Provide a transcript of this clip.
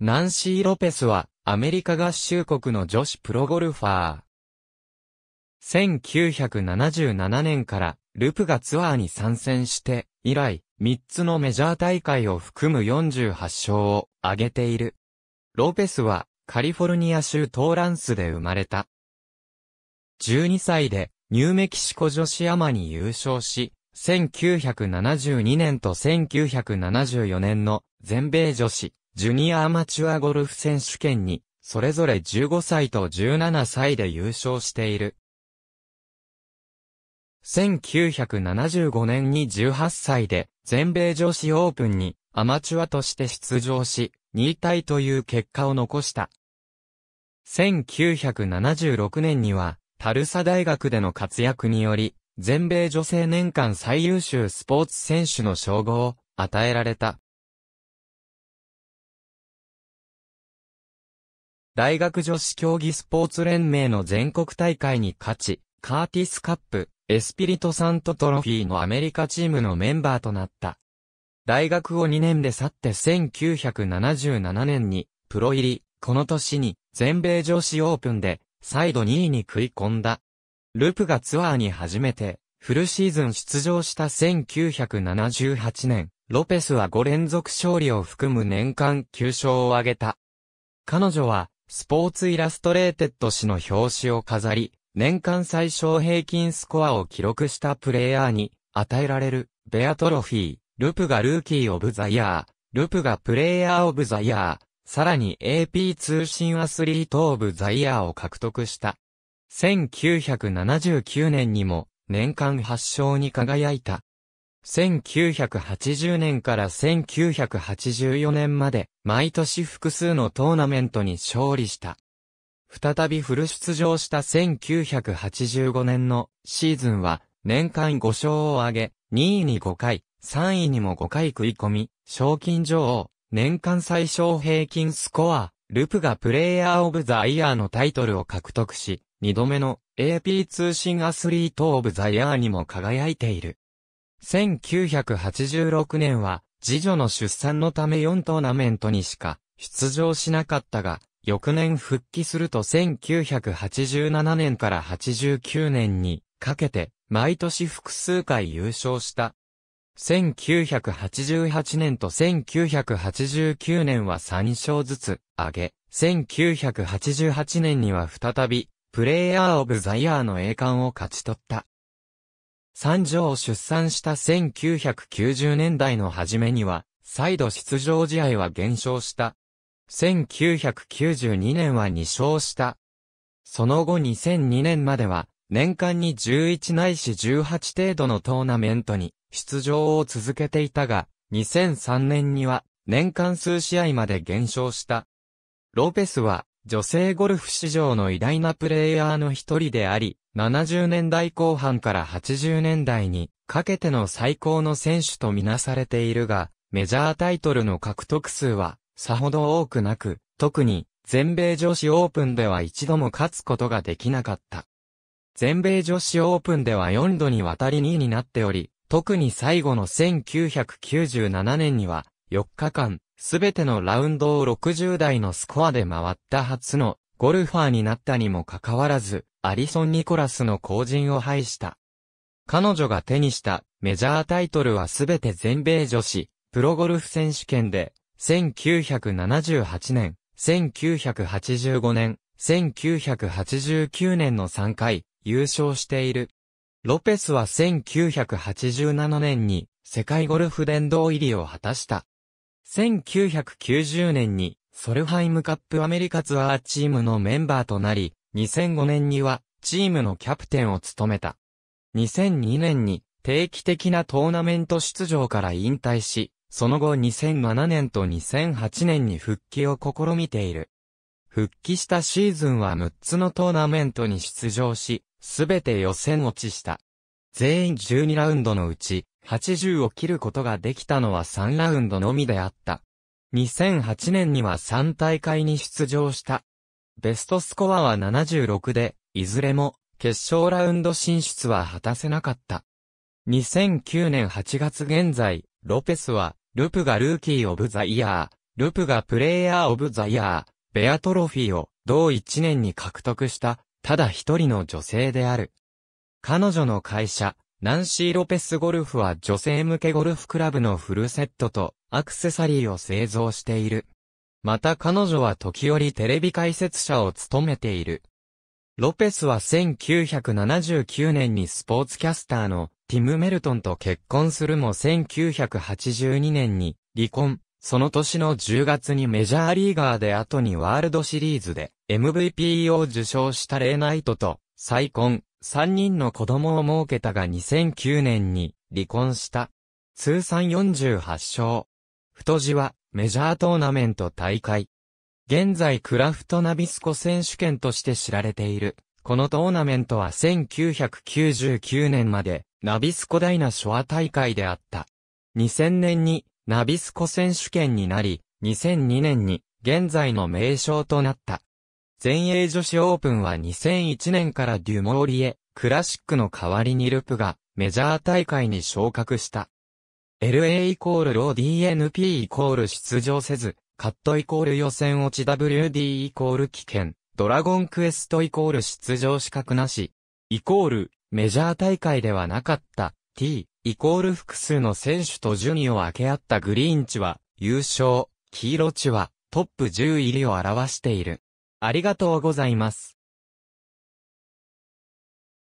ナンシー・ロペスは、アメリカ合衆国の女子プロゴルファー。1977年から、ルプがツアーに参戦して、以来、3つのメジャー大会を含む48勝を挙げている。ロペスは、カリフォルニア州トーランスで生まれた。12歳で、ニューメキシコ女子アマに優勝し、1972年と1974年の全米女子ジュニアアマチュアゴルフ選手権に、それぞれ15歳と17歳で優勝している。1975年に18歳で、全米女子オープンにアマチュアとして出場し、2位タイという結果を残した。1976年には、タルサ大学での活躍により、全米女性年間最優秀スポーツ選手の称号を与えられた。大学女子競技スポーツ連盟の全国大会に勝ち、カーティスカップ、エスピリトサントトロフィーのアメリカチームのメンバーとなった。大学を2年で去って1977年にプロ入り、この年に全米女子オープンで再度2位に食い込んだ。ループがツアーに初めてフルシーズン出場した1978年、ロペスは5連続勝利を含む年間9勝を挙げた。彼女はスポーツイラストレーテッド誌の表紙を飾り、年間最小平均スコアを記録したプレイヤーに与えられるベアトロフィー、ルプがルーキーオブザイヤー、ルプがプレイヤーオブザイヤー、さらに AP 通信アスリートオブザイヤーを獲得した。1979年にも年間発祥に輝いた1980年から1984年まで、毎年複数のトーナメントに勝利した。再びフル出場した1985年のシーズンは、年間5勝を挙げ、2位に5回、3位にも5回食い込み、賞金女王、年間最小平均スコア、ルプがプレイヤーオブザイヤーのタイトルを獲得し、2度目の AP 通信アスリートオブザイヤーにも輝いている。1986年は、次女の出産のため4トーナメントにしか出場しなかったが、翌年復帰すると1987年から89年にかけて、毎年複数回優勝した。1988年と1989年は3勝ずつ上げ、1988年には再び、プレイヤーオブザイヤーの栄冠を勝ち取った。三女を出産した1990年代の初めには、再度出場試合は減少した。1992年は2勝した。その後2002年までは、年間に11ないし18程度のトーナメントに出場を続けていたが、2003年には年間数試合まで減少した。ロペスは女性ゴルフ史上の偉大なプレイヤーの一人であり、70年代後半から80年代にかけての最高の選手とみなされているが、メジャータイトルの獲得数はさほど多くなく、特に全米女子オープンでは一度も勝つことができなかった。全米女子オープンでは4度にわたり2位になっており、特に最後の1997年には4日間すべてのラウンドを60台のスコアで回った初のゴルファーになったにもかかわらず、アリソン・ニコラスの後陣を排した。彼女が手にしたメジャータイトルはすべて全米女子プロゴルフ選手権で、1978年、1985年、1989年の3回優勝している。ロペスは1987年に世界ゴルフ殿堂入りを果たした。1990年にソルハイムカップアメリカツアーチームのメンバーとなり、2005年にはチームのキャプテンを務めた。2002年に定期的なトーナメント出場から引退し、その後2007年と2008年に復帰を試みている。復帰したシーズンは6つのトーナメントに出場し、すべて予選落ちした。全員12ラウンドのうち、80を切ることができたのは3ラウンドのみであった。2008年には3大会に出場した。ベストスコアは76で、いずれも決勝ラウンド進出は果たせなかった。2009年8月現在、ロペスは、ルプがルーキーオブザイヤー、ルプがプレイヤーオブザイヤー、ベアトロフィーを同1年に獲得した、ただ一人の女性である。彼女の会社、ナンシー・ロペスゴルフは女性向けゴルフクラブのフルセットとアクセサリーを製造している。また彼女は時折テレビ解説者を務めている。ロペスは1979年にスポーツキャスターのティム・メルトンと結婚するも1982年に離婚。その年の10月にメジャーリーガーで後にワールドシリーズで MVP を受賞したレイナイトと再婚。三人の子供を設けたが2009年に離婚した。通算48勝。太字はメジャートーナメント大会。現在クラフトナビスコ選手権として知られている。このトーナメントは1999年までナビスコダイナショア大会であった。2000年にナビスコ選手権になり、2002年に現在の名称となった。全英女子オープンは2001年からデュモーリエ、クラシックの代わりにルプがメジャー大会に昇格した。LA イコールロー DNP イコール出場せず、カットイコール予選落ち WD イコール危険、ドラゴンクエストイコール出場資格なし、イコールメジャー大会ではなかった T イコール複数の選手と順位を分け合ったグリーン値は優勝、黄色値はトップ10入りを表している。ありがとうございます。